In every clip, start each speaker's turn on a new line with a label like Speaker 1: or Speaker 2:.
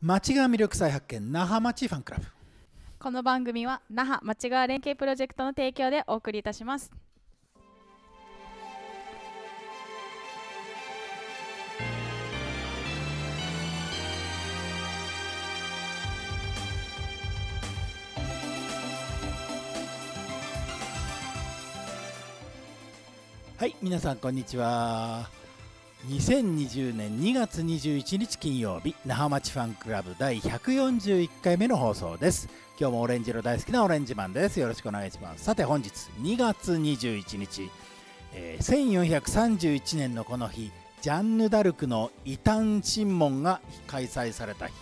Speaker 1: 町が魅力再発見那覇町ファンクラブ
Speaker 2: この番組は那覇町川連携プロジェクトの提供でお送りいたします
Speaker 1: はい皆さんこんにちは2020年2月21日金曜日那覇町ファンクラブ第141回目の放送です今日もオレンジ色大好きなオレンジマンですよろしくお願いしますさて本日2月21日、えー、1431年のこの日ジャンヌ・ダルクの異端審問が開催された日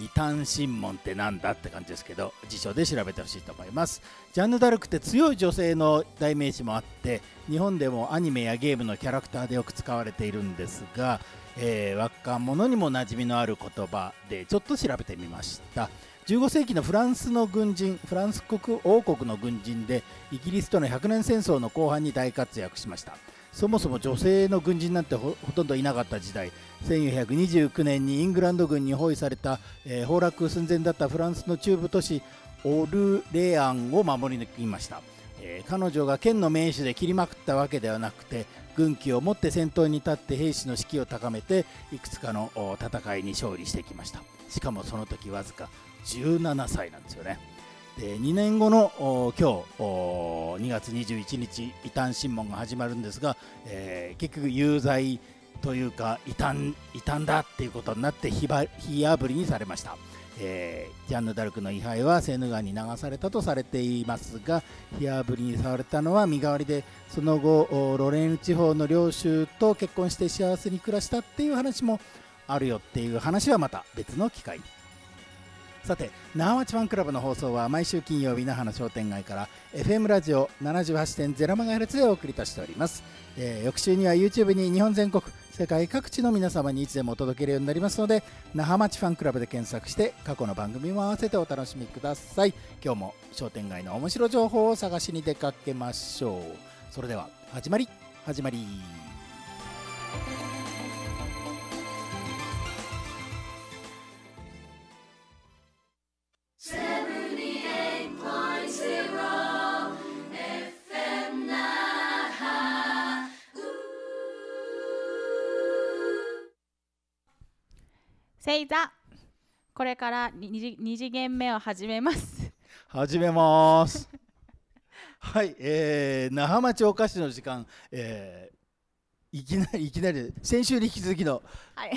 Speaker 1: 異端審問って何だって感じですけど辞書で調べてほしいと思いますジャンヌ・ダルクって強い女性の代名詞もあって日本でもアニメやゲームのキャラクターでよく使われているんですが、えー、若者にも馴染みのある言葉でちょっと調べてみました15世紀のフランスの軍人フランス国王国の軍人でイギリスとの100年戦争の後半に大活躍しましたそもそも女性の軍人なんてほとんどいなかった時代1429年にイングランド軍に包囲された、えー、崩落寸前だったフランスの中部都市オルレアンを守り抜きました、えー、彼女が剣の名手で切りまくったわけではなくて軍旗を持って先頭に立って兵士の士気を高めていくつかの戦いに勝利してきましたしかもその時わずか17歳なんですよねで2年後の今日2月21日異端審問が始まるんですが、えー、結局有罪というか異端異端だっていうことになって火ぶりにされました、えー、ジャンヌ・ダルクの位牌はセーヌ川に流されたとされていますが火ぶりにされたのは身代わりでその後ロレーヌ地方の領主と結婚して幸せに暮らしたっていう話もあるよっていう話はまた別の機会に。さて、那覇町ファンクラブの放送は毎週金曜日那覇の商店街から FM ラジオ 78.0MHz でお送りいたしております、えー、翌週には YouTube に日本全国世界各地の皆様にいつでもお届けるようになりますので那覇町ファンクラブで検索して過去の番組も合わせてお楽しみください今日も商店街の面白情報を探しに出かけましょうそれでは始まり始まり
Speaker 2: 星座これから2次 ,2 次元目を始めます
Speaker 1: 始めます はい、えー、那覇町お菓子の時間、えー、いきなりいきなり先週に引き続きの、はい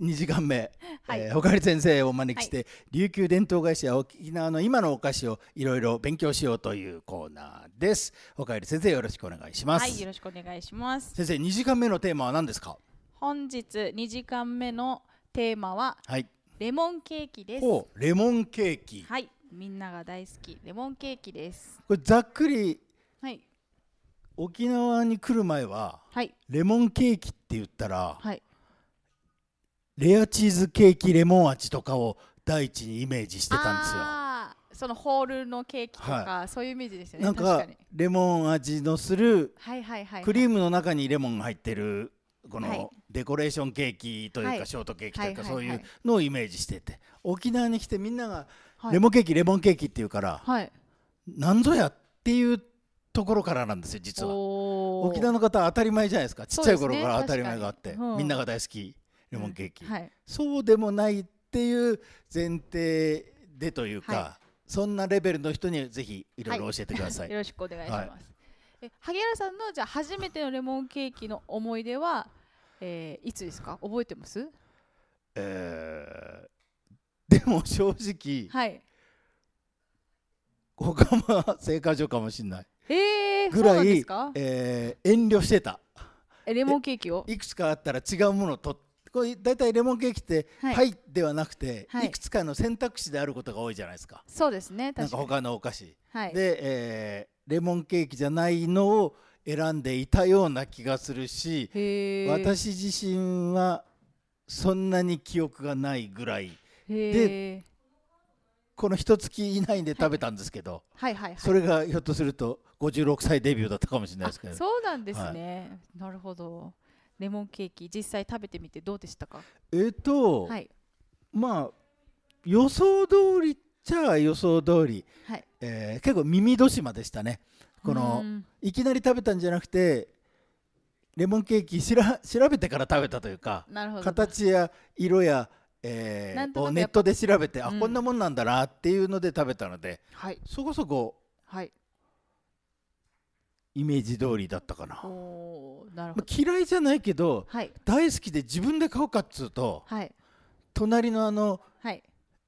Speaker 1: 2時間目、はい、えー、おかり先生をお招きして、はい、琉球伝統会社沖縄の今のお菓子をいろいろ勉強しようというコーナーです。おかり先生よろしくお願いします。はい、よ
Speaker 2: ろしくお願いします。
Speaker 1: 先生、2時間目のテーマは何ですか？
Speaker 2: 本日2時間目のテーマは、はい、レモンケーキです
Speaker 1: レモンケーキ
Speaker 2: はいみんなが大好きレモンケーキです
Speaker 1: これざっくり、はい、沖縄に来る前は、はい、レモンケーキって言ったら、はい、レアチーズケーキレモン味とかを第一にイメージして
Speaker 2: たんですよそのホールのケーキとか、はい、そういうイメージですよねなんか
Speaker 1: レモン味のする、は
Speaker 2: いはい、はい、クリー
Speaker 1: ムの中にレモンが入ってるこのデコレーションケーキというかショートケーキというかそういうのをイメージしてて沖縄に来てみんながレモンケーキレモンケーキっていうからなんぞやっていうところからなんですよ実は沖縄の方は当たり前じゃないですかちっちゃい頃から当たり前があって、みんなが大好きレモンケーキ、そうでもないっていう前提でというか、そんなレベルの人にぜひいろいろ教えてください、よろしくお願いします、
Speaker 2: 萩原さんのじゃ初めてのレモンケーキの思い出はえー、いつですか覚えてます
Speaker 1: えー、でも正直、はい、他は青果上かもしれない、
Speaker 2: えぐらい、
Speaker 1: えー、遠慮してたえレモンケーキをいくつかあったら違うものを取ってこれ大体レモンケーキって「はい」はい、ではなくて、はい、いくつかの選択肢であることが多いじゃないですか
Speaker 2: そうですね確かになん
Speaker 1: か他のお菓子、はい、で、えー、レモンケーキじゃないのを「選んでいたような気がするし私自身はそんなに記憶がないぐらいでこの一月以内で食べたんですけど、はいはいはいはい、それがひょっとすると56歳デビューだったかもしれないですけどそうなんです
Speaker 2: ね、はい、なるほどレモンケーキ実際食べてみてどうでしたか
Speaker 1: えっ、ー、と、はい、まあ予想通りっちゃ予想通り、はいえー、結構耳しまでしたねこのいきなり食べたんじゃなくてレモンケーキしら調べてから食べたというか形や色や、えー、をネットで調べて、うん、あこんなもんなんだなっていうので食べたので、はい、そこそこ、はい、イメージ通りだったかな。なまあ、嫌いじゃないけど、はい、大好きで自分で買おうかっつうと、はい、隣のあの、はい、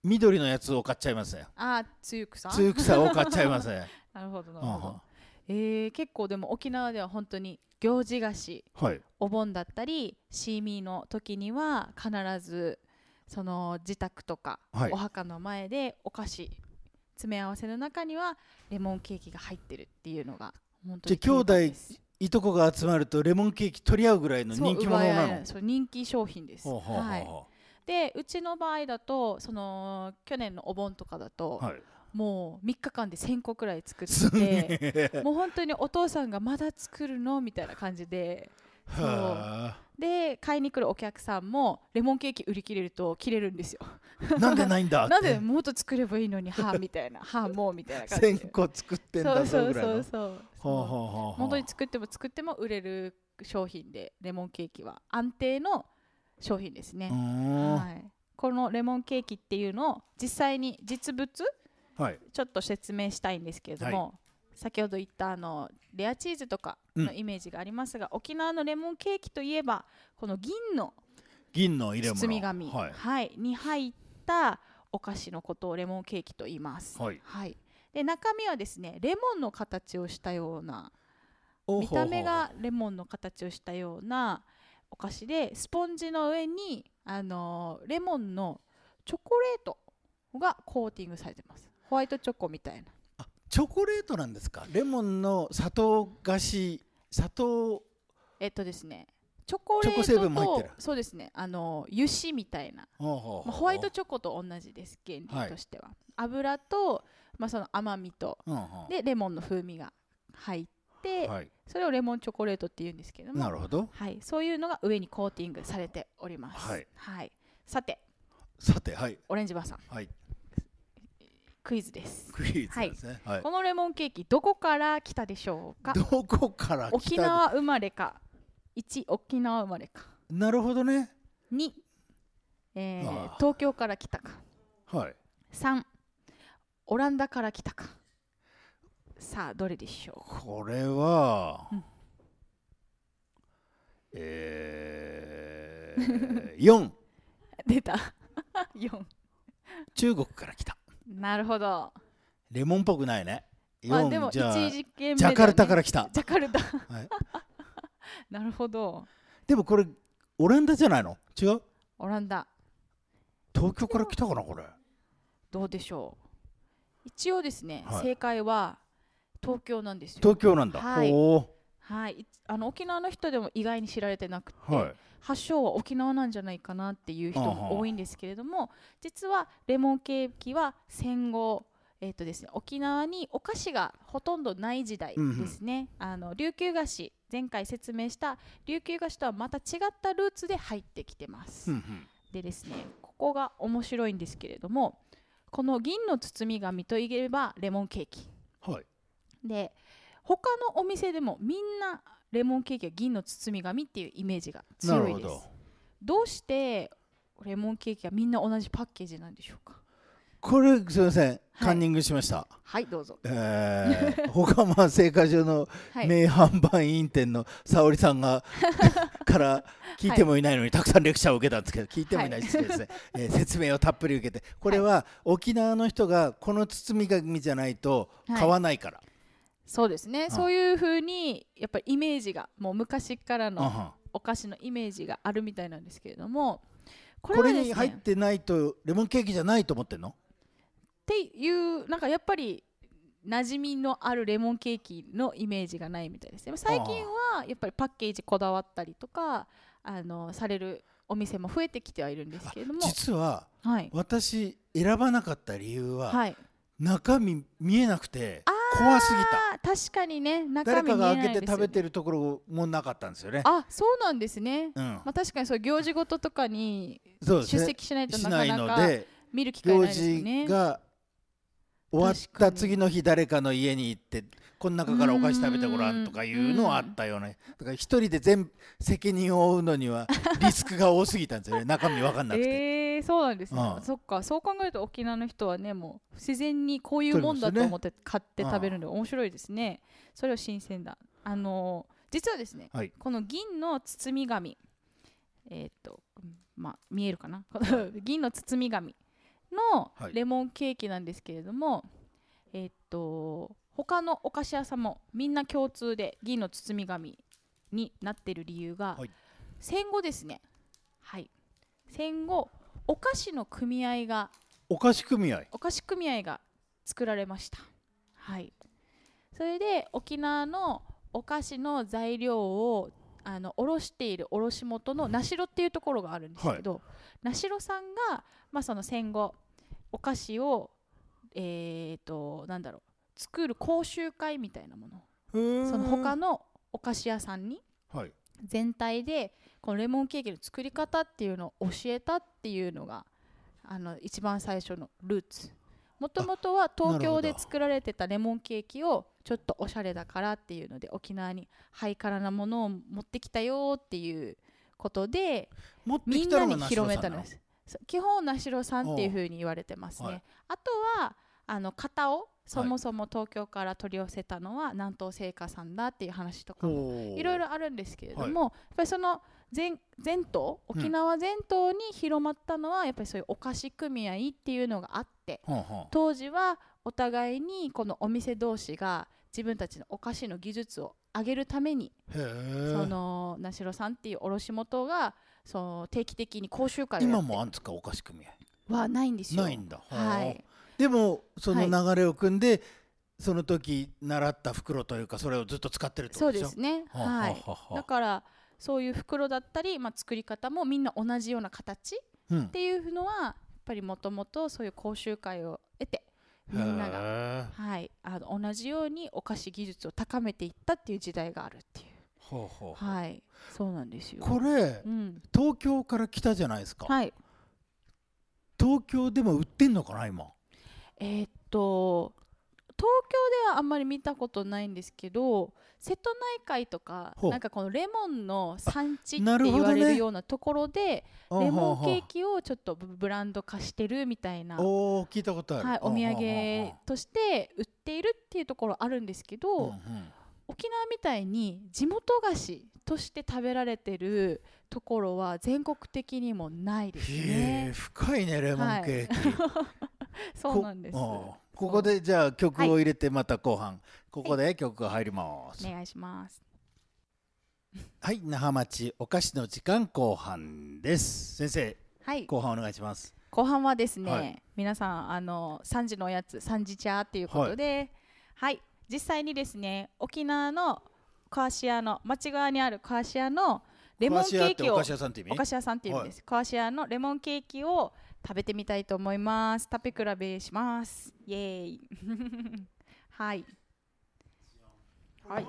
Speaker 1: 緑のやつを買っちゃいますね。ああ、つゆ草。つゆ草を買っちゃいますね。なる
Speaker 2: ほど、なるほど。えー、結構でも沖縄では本当に行事菓子、はい、お盆だったりシーミーの時には必ずその自宅とか、はい、お墓の前でお菓子詰め合わせの中にはレモンケーキが入ってるっていうのが
Speaker 1: 本当に兄弟いとこが集まるとレモンケーキ取り合うぐらいの人気者なのそ
Speaker 2: う人気商品です。はい、でうちの場合だとその去年のお盆とかだと、はいもう3日間で1000個くらい作ってもう本当にお父さんがまだ作るのみたいな感じで。で買いに来るお客さんもレモンケーキ売り切れると切れるんですよなんでないんだ なんでもっと作ればいいのにはあみたいなはあもうみたいな感じ
Speaker 1: で1000個作ってんだそうそうそうそう本当
Speaker 2: に作っても作っても売れる商品でレモンケーキは安定の商品ですね、はい、このレモンケーキっていうのを実際に実物ちょっと説明したいんですけれども、はい、先ほど言ったあのレアチーズとかのイメージがありますが、うん、沖縄のレモンケーキといえばこの銀の
Speaker 1: 銀の入れ包み紙、はい、は
Speaker 2: い、に入ったお菓子のことをレモンケーキと言います。はい、はい、で中身はですねレモンの形をしたような見た目がレモンの形をしたようなお菓子でスポンジの上に、あのー、レモンのチョコレートがコーティングされてます。ホワイトチョコみたいなあ
Speaker 1: チョコレートなんですかレモンの砂糖菓子砂糖
Speaker 2: えっとですねチョコレートとそうですねあの油脂みたいな、
Speaker 1: ホワイトチ
Speaker 2: ョコと同じです原理としては、はい、油と、まあ、その甘みと、でレモンの風味が入って、はい、それをレモンチョコレートっていうんですけどもなるほど、はい、そういうのが上にコーティングされております、はい、はい、さて
Speaker 1: さてはいオレンジバーさん、はい、
Speaker 2: クイズです。クイズですね、はい。このレモンケーキどこから来たでしょうか。どこ
Speaker 1: から沖縄生
Speaker 2: まれか。一沖縄生まれか。
Speaker 1: なるほどね。
Speaker 2: 二、えー、東京から来たか。はい。三オランダから来たか。さあどれでしょう。
Speaker 1: これは、うん、えー、四
Speaker 2: 出た 四
Speaker 1: 中国から来た。
Speaker 2: なるほど
Speaker 1: レモンっぽくないね
Speaker 2: まあでもじゃあ1事件ね、ジャカルタから
Speaker 1: 来たジャカルタ、はい、
Speaker 2: なるほど
Speaker 1: でもこれオランダじゃないの違うオランダ東京から来たかなこれどうでしょう
Speaker 2: 一応ですね、はい、正解は東京なんですよ東京なんだ、はい、はい、あの沖縄の人でも意外に知られてなくて、はい、発祥は沖縄なんじゃないかなっていう人も多いんですけれども実はレモンケーキは戦後、えーとですね、沖縄にお菓子がほとんどない時代ですね、うん、あの琉球菓子前回説明した琉球菓子とはまた違ったルーツで入ってきてます。うん、でですねここが面白いんですけれどもこの銀の包み紙といえばレモンケーキ。はい、で他のお店でもみんなレモンケーキは銀の包み紙っていうイメージが強いですどどうしてレモンケーキはみんな同じパッケージなんでしょうか
Speaker 1: これすみません、カンニングしましたはいどうぞ、えー、他は製菓所の名販売員店の沙織さんが から聞いてもいないのにたくさんレクチャーを受けたんですけど聞いてもいないですね、はい、えー、説明をたっぷり受けてこれは沖縄の人がこの包み紙じゃないと買わないから、はい
Speaker 2: そうですね、そういうふうにやっぱりイメージがもう昔からのお菓子のイメージがあるみたいなんですけれども
Speaker 1: これ,、ね、これに入ってないとレモンケーキじゃないと思ってんのっ
Speaker 2: ていうなんかやっぱり馴染みのあるレモンケーキのイメージがないみたいですね最近はやっぱりパッケージこだわったりとかあのされるお店も増えてきてはいるんですけれども実
Speaker 1: は、はい、私選ばなかった理由は、はい、中身見えなくてあ
Speaker 2: 怖すぎた確かにね誰かが開けて食べ
Speaker 1: てるところもなかったんですよね
Speaker 2: あそうなんですね、うん、まあ、確かにそう行事ごととかに出席しないとなかなか
Speaker 1: 見る機会ないですね行事が終わった次の日誰かの家に行ってこの中からお菓子食べてごらんとかいうのはあったようなだから一人で全責任を負うのにはリスクが多すぎたんですよね 中身分かんなく
Speaker 2: て。えー、そうなんですね、うん、そっかそう考えると沖縄の人はねもう自然にこういうもんだと思って買って食べるので面白いですね、うん、それは新鮮だあの実はですね、はい、この銀の包み紙えっ、とまあ見えるかな 銀の包み紙のレモンケーキなんですけれども、はい、えっ、と他のお菓子屋さんもみんな共通で銀の包み紙になってる理由が、はい、戦後ですねはい戦後お菓子の組合が
Speaker 1: お菓子組合
Speaker 2: お菓子組合が作られましたはいそれで沖縄のお菓子の材料をあの卸している卸元の名代っていうところがあるんですけど、はい、名代さんが、まあ、その戦後お菓子をえーと、となんだろう作る講習会みたいなものその他のお菓子屋さんに全体でこのレモンケーキの作り方っていうのを教えたっていうのがあの一番最初のルーツもともとは東京で作られてたレモンケーキをちょっとおしゃれだからっていうので沖縄にハイカラなものを持ってきたよっていうことでみんなに広めたんです基本那城さんっていうふうに言われてますね、あとはあの型をそもそも東京から取り寄せたのは南東製菓さんだっていう話とか
Speaker 3: もいろいろ
Speaker 2: あるんですけれども、やっぱりその全全島沖縄全島に広まったのはやっぱりそういうお菓子組合っていうのがあって、当時はお互いにこのお店同士が自分たちのお菓子の技術を上げるために
Speaker 1: そ
Speaker 2: の名城さんっていう卸元がその定期的に講習会を今
Speaker 1: もあんつかお菓子組合はないんですよ。ないんだはいでもその流れを組んで、はい、その時習った袋というかそれをずっと使ってるってことでしょそうですね、ははい、はだ
Speaker 2: からそういう袋だったり、まあ、作り方もみんな同じような形っていうのは、うん、やっぱりもともとそういう講習会を得てみんな
Speaker 1: が、
Speaker 2: はい、あの同じようにお菓子技術を高めていったっていう時代があるっていう。
Speaker 1: ほうほうは
Speaker 2: い、そうなんで
Speaker 1: すよ。これ、うん、東京から来たじゃないですか。はい。東京でも売ってんのかな今。
Speaker 2: えー、っと東京ではあんまり見たことないんですけど瀬戸内海とかなんかこのレモンの産地って言われるようなところで、ね、レモンケーキをちょっとブランド化してるみたいな
Speaker 1: お聞いたことある、はい、お土
Speaker 2: 産として売っているっていうところあるんですけど。うんうん沖縄みたいに地元菓子として食べられてるところは全国的にもないですね。
Speaker 1: 深いねレモンケーキ。はい、
Speaker 2: そうなんですこ。
Speaker 1: こでじゃあ曲を入れてまた後半、はい、ここで曲が入りま
Speaker 2: す。お願いします。
Speaker 1: はい那覇町お菓子の時間後半です。先生、はい、後半お願いします。
Speaker 2: 後半はですね、はい、皆さんあの三時のおやつ三時茶っていうことで、はい、はい実際にですね沖縄のカーシアの町側にあるカーシアのレモンケーキをお菓子屋さんっていうお意味です、カーシアのレモンケーキを食べてみたいと思います食べ比べしますイエーイ はいはい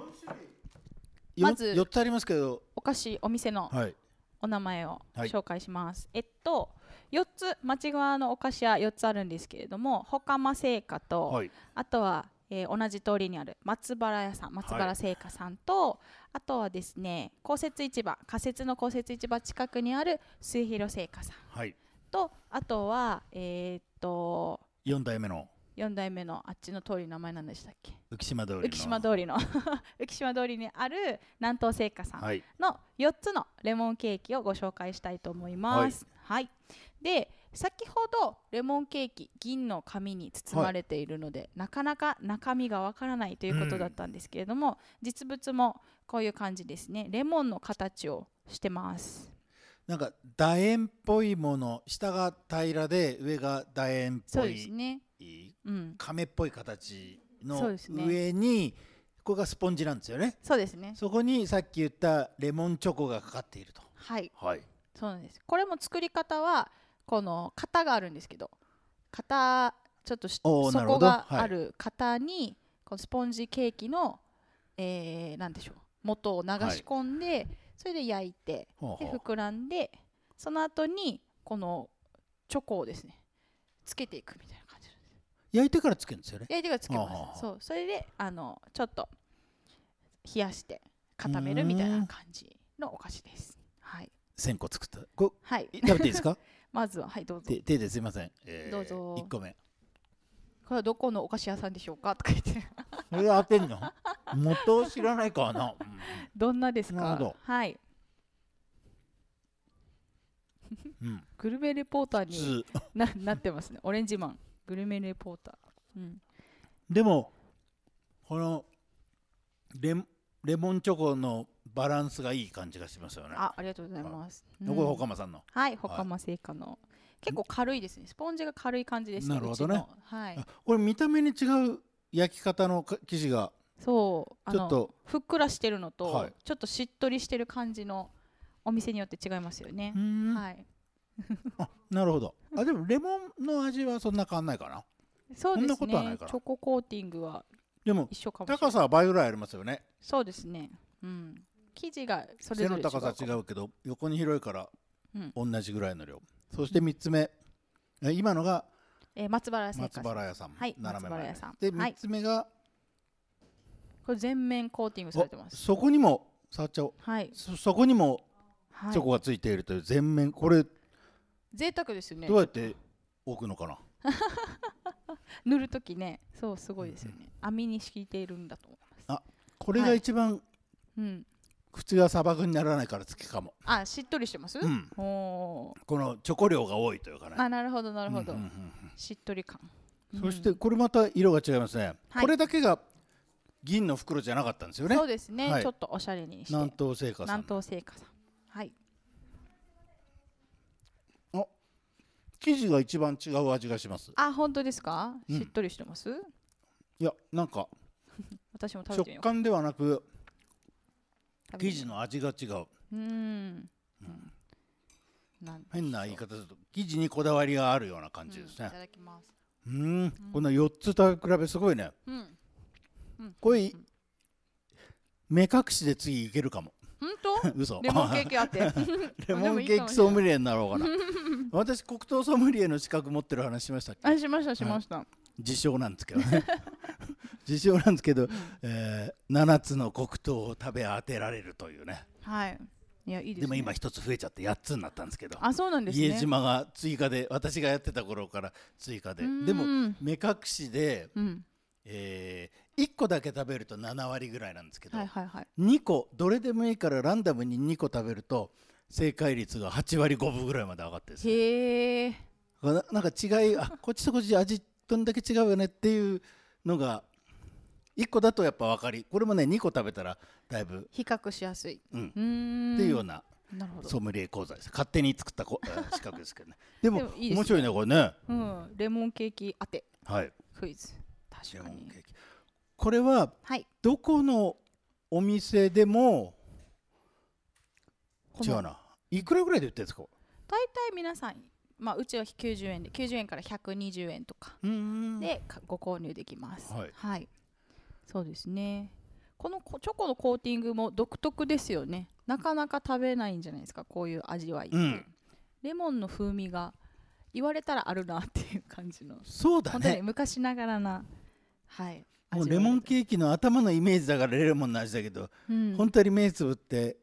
Speaker 2: まず四つ
Speaker 1: ありますけど
Speaker 2: お菓子お店のはいお名前を紹介します、はい、えっと四つ町側のお菓子屋四つあるんですけれどもほかま製菓と、はい、あとはえー、同じ通りにある松原屋さん松原製菓さんと、はい、あとはですね公設市場仮設の公設市場近くにある末広製菓さんはい、とあとはえー、っと
Speaker 1: 4代目の
Speaker 2: 4代目のあっちの通り名前なんでしたっけ
Speaker 1: 浮島通りの浮島
Speaker 2: 通りの 浮島通りにある南東製菓さんの4つのレモンケーキをご紹介したいと思います。はい、はい、で先ほどレモンケーキ銀の紙に包まれているので、はい、なかなか中身がわからないということだったんですけれども、うん、実物もこういう感じですねレモンの形をしてま
Speaker 1: すなんか楕円っぽいもの下が平らで上が楕円っぽいそうです
Speaker 2: ね、うん、
Speaker 1: 亀っぽい形の上に、ここがスポンジなんですよねそうですねそこにさっき言ったレモンチョコがかかっているとはい、はい、
Speaker 2: そうなんですこれも作り方はこの型があるんですけど型ちょっとそこがある型に、このスポンジケーキの、えー、何でしょう元を流し込んで、それで焼いてで膨らんでその後にこのチョコをですねつけていくみたいな感じです
Speaker 1: 焼いてからつけるんですよね焼いてからつけます
Speaker 2: そうそれであのちょっと冷やして固めるみたいな感じのお菓子です
Speaker 1: 千個作った。こはい。食べていいですか？まずははいどうぞ。手ですいません。えー、どうぞ。一個目。
Speaker 2: これはどこのお菓子屋さんでしょうかとか言って。
Speaker 1: これ当てんの？元を知らないかな。どんなですか？はい。うん、
Speaker 2: グルメレポーターにななってますね。オレンジマングルメレポーター。うん、
Speaker 1: でもこのレレモンチョコのバランスがいい感じがしますよね。
Speaker 2: あ、ありがとうございます。はいこほか
Speaker 1: まさんの。はい、ほか
Speaker 2: ま製菓の。結構軽いですね。スポンジが軽い感じです、なるほどね。はい。
Speaker 1: これ見た目に違う焼き方の生地が。
Speaker 2: そう。ちょっとふっくらしてるのと、ちょっとしっとりしてる感じの。お店によって違いますよね。はい。
Speaker 1: なるほど。あ、でもレモンの味はそんな変わんないかな。そうですね。チョ
Speaker 2: ココーティングは
Speaker 1: でも高さは倍ぐらいありますよね。
Speaker 2: そうですね。うん。生地がそれぞれ背の高さ違う
Speaker 1: けど横に広いから同じぐらいの量、うん、そして3つ目今のが、
Speaker 2: えー、松原松原屋さん、はい、斜め前松原で3つ目が、はい、これ全面コーティングされてます
Speaker 1: そこにも触っちゃおう、はい、そそこにもチョコがついているという全面これ
Speaker 2: 贅沢ですよねどうやっ
Speaker 1: て置くのかな
Speaker 2: 塗る時ねそうすごいですよね、うん、網に敷いているんだと思いま
Speaker 1: すあこれが一番、はい、うん、口が砂漠にならないから好きかも
Speaker 2: あしっとりしてます、うん、
Speaker 1: このチョコ量が多いというかね
Speaker 2: あなるほどなるほど、うんうんうんしっとり感
Speaker 1: そしてこれまた色が違いますね、うん、これだけが銀の袋じゃなかったんですよねそうですね、はい、ちょっ
Speaker 2: とおしゃれにして
Speaker 1: 南東製菓さん南
Speaker 2: 東製菓さんはい
Speaker 1: あ生地が一番違う味がします
Speaker 2: あ本当ですか、しっとりしてます
Speaker 1: いやなんか
Speaker 2: 私も食べてみよう食感
Speaker 1: ではなく生地の味が違う
Speaker 2: うん
Speaker 1: なん変な言い方すると生地にこだわりがあるような感じですね、うん、いただきますうんこんな4つ食べ比べすごいね、うんうん、これ、うん、目隠しで次いけるかも本当 嘘レモンケーキあって レモンケーキソムリエになろうかな私黒糖ソムリエの資格持ってる話しましたっけあ
Speaker 2: しましたしました、はい、
Speaker 1: 自称なんですけどね 自称なんですけど、うん、えー、7つの黒糖を食べ当てられるというね。
Speaker 2: はいいやいいで、ね、でも今
Speaker 1: 一つ増えちゃって8つになったんですけどあそうなんです、ね、家島が追加で私がやってた頃から追加ででも目隠しで、うん、えー、1個だけ食べると7割ぐらいなんですけど、はいはいはい、2個どれでもいいからランダムに2個食べると正解率が8割5分ぐらいまで上がってですね、へえなんか違いあこっちとこっち味どんだけ違うよねっていうのが1個だとやっぱ分かりこれもね2個食べたらだいぶ比較しやすい、うん、うんっていうようななるほどソムリエ講座です勝手に作ったこ資格 ですけどねでもいいで、ね、面白いねこれね、
Speaker 2: うん、レモンケーキ当て、はい、クイズ
Speaker 1: 確かにケーキこれは、はい、どこのお店でも違うないくらぐらいで売ってるんですか
Speaker 2: 大体皆さんまあ、うちは90円で90円から120円とかでご購入できます。はい、はいそうですねこのチョコのコーティングも独特ですよねなかなか食べないんじゃないですかこういう味わいうん、レモンの風味が言われたらあるなっていう感じのそうだね昔ながらなはい
Speaker 1: もうレモンケーキの頭のイメージだからレモンの味だけど、うん、本当に目つぶって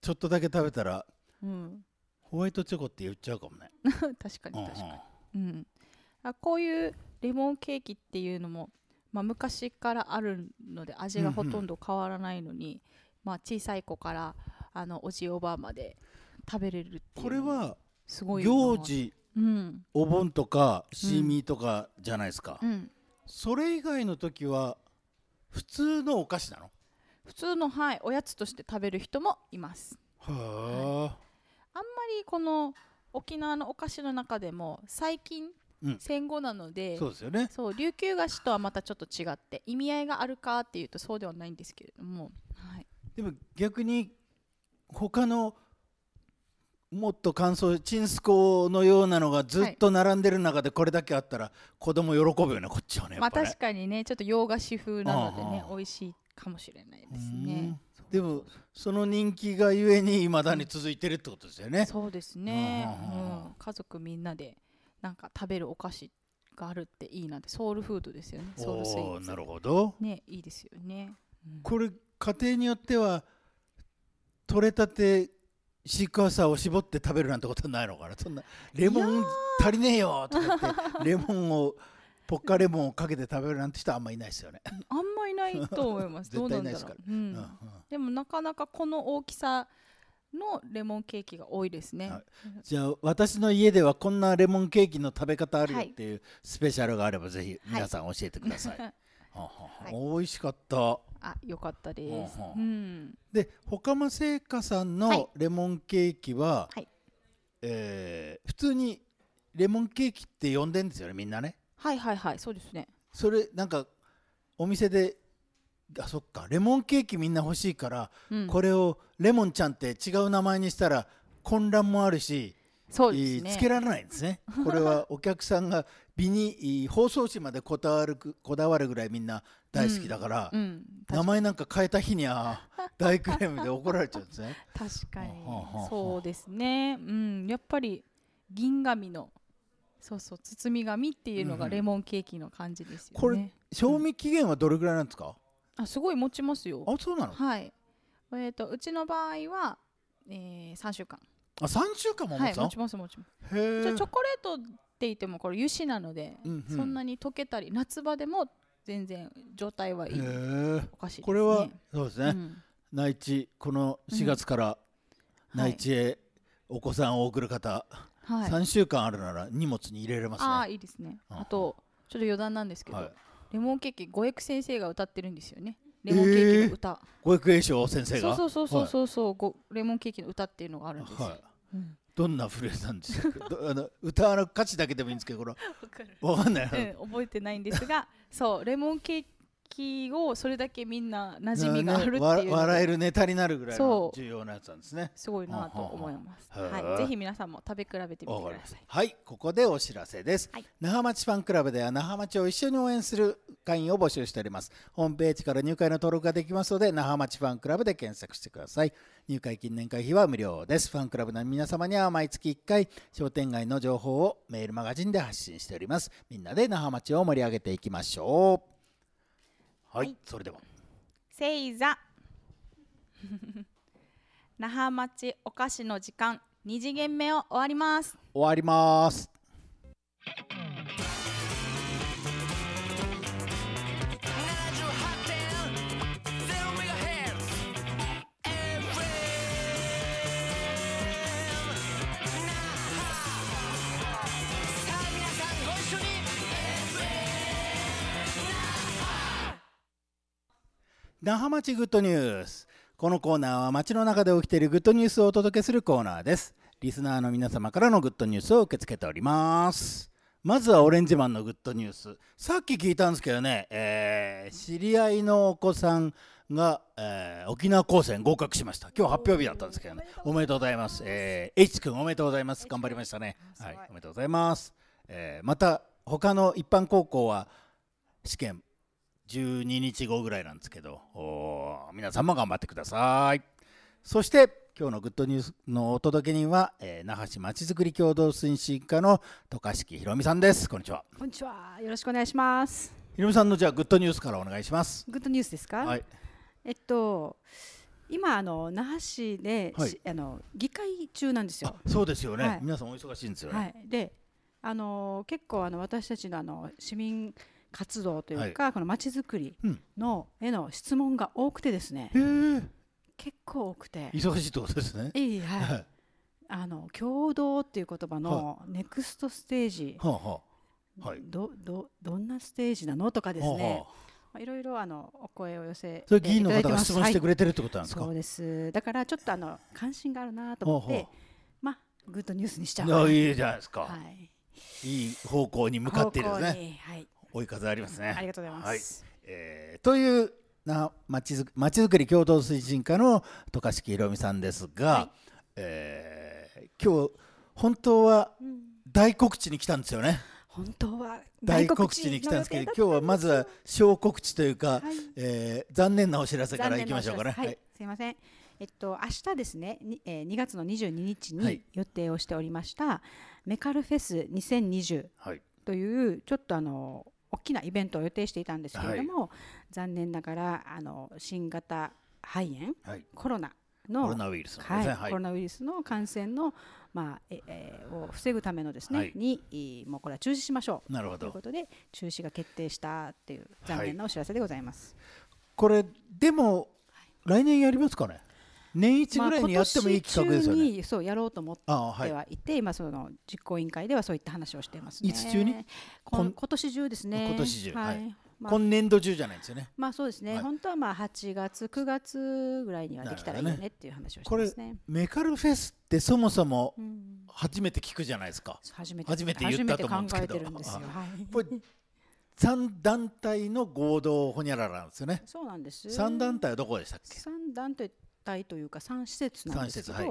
Speaker 1: ちょっとだけ食べたら、うん、ホワイトチョコって言っちゃうかもね
Speaker 2: 確かに確かに、うん、うん、あこういうレモンケーキっていうのもまあ、昔からあるので味がほとんど変わらないのに、うんうん、まあ、小さい子からあのおじおばあまで
Speaker 1: 食べれるっていうこれはすごい行事、うん、お盆とかシーミーとかじゃないですか、うんうん、それ以外の時は普通のお菓子なの
Speaker 2: 普通のはいおやつとして食べる人もいます
Speaker 1: は、はい、あ
Speaker 2: んまりこの沖縄のお菓子の中でも最近戦後
Speaker 1: なので、そうですよね
Speaker 2: そう琉球菓子とはまたちょっと違って意味合いがあるかっていうとそうではないんですけれども、は
Speaker 1: い、でも逆に他のもっと乾燥チンスコのようなのがずっと並んでる中でこれだけあったら子供喜ぶよねこっちはねまあ確
Speaker 2: かにねちょっと洋菓子風なのでね美味しいかもしれないですね
Speaker 1: でもその人気がゆえにいまだに続いてるってことですよね、そうですね、うん、
Speaker 2: 家族みんなでなんか食べるお菓子があるっていいなってソウルフードですよねソウルスイーツ
Speaker 1: なるほど
Speaker 2: ねいいですよね、
Speaker 1: うん、これ家庭によっては取れたてシークワーサーを絞って食べるなんてことないのかなそんなレモン足りねえよとかってレモンをポッカレモンをかけて食べるなんて人はあんまりいないですよね。あ
Speaker 2: んまりいないと思います。どうなんですかうでもなかなかこの大きさのレモンケーキが多いですね、はい、
Speaker 1: じゃあ私の家ではこんなレモンケーキの食べ方あるよっていうスペシャルがあればぜひ皆さん教えてください、はいはは美味しかった
Speaker 2: あ良かったです、うん、
Speaker 1: で他間製菓さんのレモンケーキは、はい、えー、普通にレモンケーキって呼んでんですよねみんなね
Speaker 2: はいはいはいそうですね
Speaker 1: それなんかお店であそっかレモンケーキみんな欲しいから、うん、これをレモンちゃんって違う名前にしたら混乱もあるしそうですね、つけられないんですね。これは お客さんが美に包装紙までこだわるこだわるぐらいみんな大好きだから、うんうん、名前なんか変えた日には 大クレームで怒られちゃうんですね。
Speaker 2: 確かに、そうですね。うん、やっぱり銀紙のそうそう包み紙っていうのがレモンケーキの感じですよね。うん、
Speaker 1: これ賞味期限はどれぐらいなんですか？あすごい持ちますよあそうなの
Speaker 2: はいえーと、うちの場合は、えー、3週間
Speaker 1: あ3週間も持つの、はい、持ちます持ちますへじゃチョ
Speaker 2: コレートって言ってもこれ油脂なので、うんうん、そんなに溶けたり夏場でも全然状態はいいへ
Speaker 1: お菓子、ね、これはそうですね、うん、内地この4月から内地へお子さんを送る方、はい、3週間あるなら荷物に入れれますね
Speaker 2: ああいいですね、あとちょっと余談なんですけど、はいレモンケーキ五役先生が歌ってるんですよねレモン
Speaker 1: ケーキの歌、五役栄翔先生がそうそうそうそ
Speaker 2: うそうご、レモンケーキの歌っていうのがあるんですよ、はいうん、
Speaker 1: どんなフレーズなんですか あの歌の価値だけでもいいんですけどこれわかんない、
Speaker 2: うん、覚えてないんですがそうレモンケーキ。識をそれだけみんな馴染みがあるっていう、ね、笑えるネタになるぐらい重要なやつなんですねすごいなと思いま
Speaker 1: す、はい、ぜひ皆
Speaker 2: さんも食べ比べてみてください
Speaker 1: はいここでお知らせです、はい、那覇町ファンクラブでは那覇町を一緒に応援する会員を募集しておりますホームページから入会の登録ができますので那覇町ファンクラブで検索してください入会記念会費は無料ですファンクラブの皆様には毎月1回商店街の情報をメールマガジンで発信しておりますみんなで那覇町を盛り上げていきましょうはい、それでは
Speaker 2: 星座 那覇町お菓子の時間二次元目を終わります
Speaker 1: 終わります那覇町グッドニュースこのコーナーは街の中で起きているグッドニュースをお届けするコーナーですリスナーの皆様からのグッドニュースを受け付けておりますまずはオレンジマンのグッドニュースさっき聞いたんですけどね、えー、知り合いのお子さんが、えー、沖縄高専合格しました今日発表日だったんですけどねおめでとうございます、えー、H 君おめでとうございます頑張りましたねはいおめでとうございます、えー、また他の一般高校は試験12日後ぐらいなんですけど皆さんも頑張ってくださいそして今日のグッドニュースのお届け人は、えー、那覇市まちづくり共同推進課の渡嘉敷ひろみさんですこんにちは
Speaker 3: こんにちはよろしくお願いします
Speaker 1: ひろみさんのじゃあグッドニュースからお願いしますグ
Speaker 3: ッドニュースですか、はい、えっと今あの那覇市で、はい、あの議会中なんですよそうですよね、はい、皆
Speaker 1: さんお忙しいんですよね、はい、
Speaker 3: であの結構あの私たちのあの市民活動というか、はい、この街づくりの、うん、への質問が多くてですね、結構多くて忙しい
Speaker 1: とこですねいいはい
Speaker 3: あの共同っていう言葉のネクストステージ、はあ
Speaker 1: はあはい、
Speaker 3: どどどんなステージなのとかですね、はあはあいろいろあのお声を寄せそれ議員の方が質問してくれてるってことなんですか、はい、そうですだからちょっとあの関心があるなと思ってまあグッドニュースにしちゃういいじゃないですか、は
Speaker 1: い、いい方向に向かっているねはい、追い風ありますね。ありがとうございます。はい、えー、というな町づ町づくり共同推進課の渡嘉敷ひろみさんですが、はい、えー、今日本当は大告知に来たんですよね。本当は大告知に来たんですけど今日はまずは小告知というか、はい、えー、残念なお知らせからいきましょうかね。はい、
Speaker 3: すみませんえっと明日ですね、えー、2月の22日に予定をしておりました、メカルフェス2020という、ちょっとあの大きなイベントを予定していたんですけれども、はい、残念ながらあの新型肺炎、はい、コロナのコロナウイルス、ねはい、コロナウイルスの感染の、まあええー、を防ぐためのですね、はい、にもうこれは中止しましょうなるほどということで中止が決定したっていう残念なお知らせでございます。これで
Speaker 1: も、来年やりますかね年一ぐらいにやってもいい企画ですよね。
Speaker 3: まあ、そうやろうと思ってはいて、はい、今その実行委員会ではそういった話をしています、ね、いつ中に？今年中ですね。今年中、はい、はいまあ、今
Speaker 1: 年度中じゃないですよね。
Speaker 3: まあそうですね。はい、本当はまあ8月9月ぐらいにはできたらいいよねっていう話をしてますね。ね
Speaker 1: メカルフェスってそもそも初めて聞くじゃないですか。初めて初めて言ったと思うんですけど。三団体の合同ほにゃららですよね。
Speaker 3: そうなんです。三団
Speaker 1: 体はどこでしたっけ？
Speaker 3: 三団体帯というか3施設なんですけど、はい、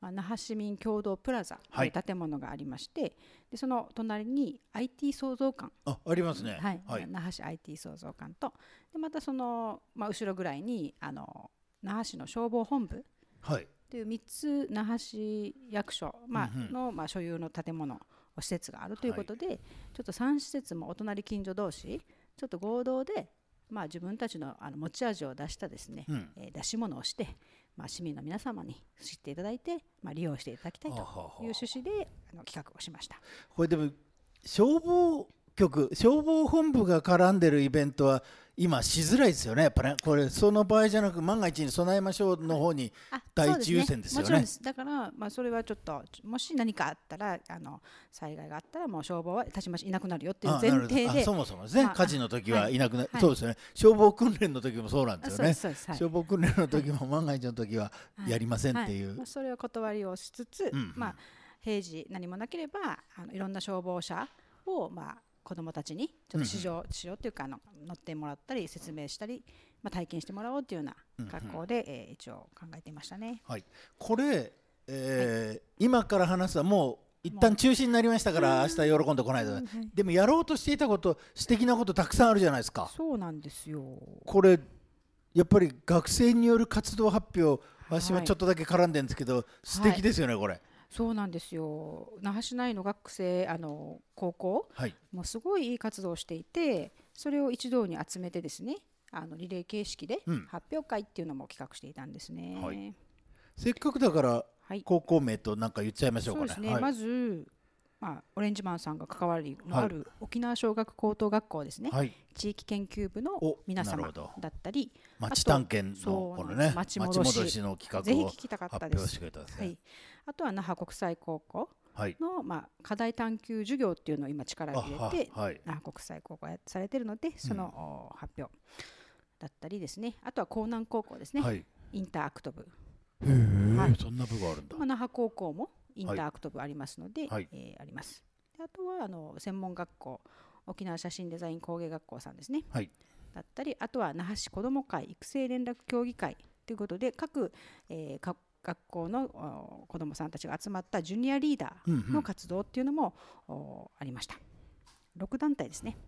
Speaker 3: まあ、那覇市民共同プラザという建物がありまして、はい、でその隣に IT 創造館
Speaker 1: あありますね、はい、はい、那
Speaker 3: 覇市 IT 創造館とでまたその、まあ、後ろぐらいにあの那覇市の消防本部という3つ那覇市役所、まあの、まあ、所有の建物施設があるということで、ちょっと3施設もお隣近所同士ちょっと合同でまあ、自分たちのあの持ち味を出したですね、うん、えー、出し物をして、まあ、市民の皆様に知っていただいて、まあ、利用していただきたいという趣旨であの企画をしました。
Speaker 1: これでも消防局消防本部が絡んでるイベントは今しづらいですよね、やっぱね、これ、その場合じゃなく、万が一に備えましょうの方に第一優先ですよね。
Speaker 3: だから、まあ、それはちょっと、もし何かあったら、あの災害があったら、もう消防はたちまちいなくなるよっていう前提で、そもそもですね、火事の
Speaker 1: 時はいなくなる、はい、そうですね、消防訓練の時もそうなんですよね、はい、消防訓練の時も万が一の時はやりませんっていう。はい
Speaker 3: それは断りをしつつ、うん、まあ、平時、何もなければあの、いろんな消防車を、まあ、子どもたちにちょっと試乗、試乗っていうかあの乗ってもらったり説明したり、まあ、体験してもらおうというような格好で、うえ一応考えていましたね。
Speaker 1: はい、これ、えー今から話すはもう一旦中止になりましたから明日喜んでこないと、でもやろうとしていたこと素敵なことたくさんあるじゃないですか
Speaker 3: そうなんですよ
Speaker 1: これやっぱり学生による活動発表私はちょっとだけ絡んでるんですけど、素敵ですよねこれ。
Speaker 3: そうなんですよ那覇市内の学生あの高校、はい、もうすごいいい活動をしていてそれを一堂に集めてですねあのリレー形式で発表会っていうのも企画していたんですね。うんはい、
Speaker 1: せっかくだから高校名となんか言っちゃいましょうかね。そうですね、はい、ま
Speaker 3: ずまあ、オレンジマンさんが関わりのある沖縄小学高等学校ですね、はい、地域研究部の皆様だったり町探検のこのね町戻しの企画を発表してくれたんですね、はい、あとは那覇国際高校の、まあ、課題探究授業っていうのを今力を入れて、那覇国際高校やされてるのでその、発表だったりですねあとは江南高校ですね、インターアクト部。はい、そんな部があるんだ、那覇高校もインターアクト部ありますので、はえあります。あとはあの専門学校沖縄写真デザイン工芸学校さんですね、はい、だったりあとは那覇市子ども会育成連絡協議会ということで各、えー、学校の子どもさんたちが集まったジュニアリーダーの活動っていうのも、ありました。6団体
Speaker 1: ですね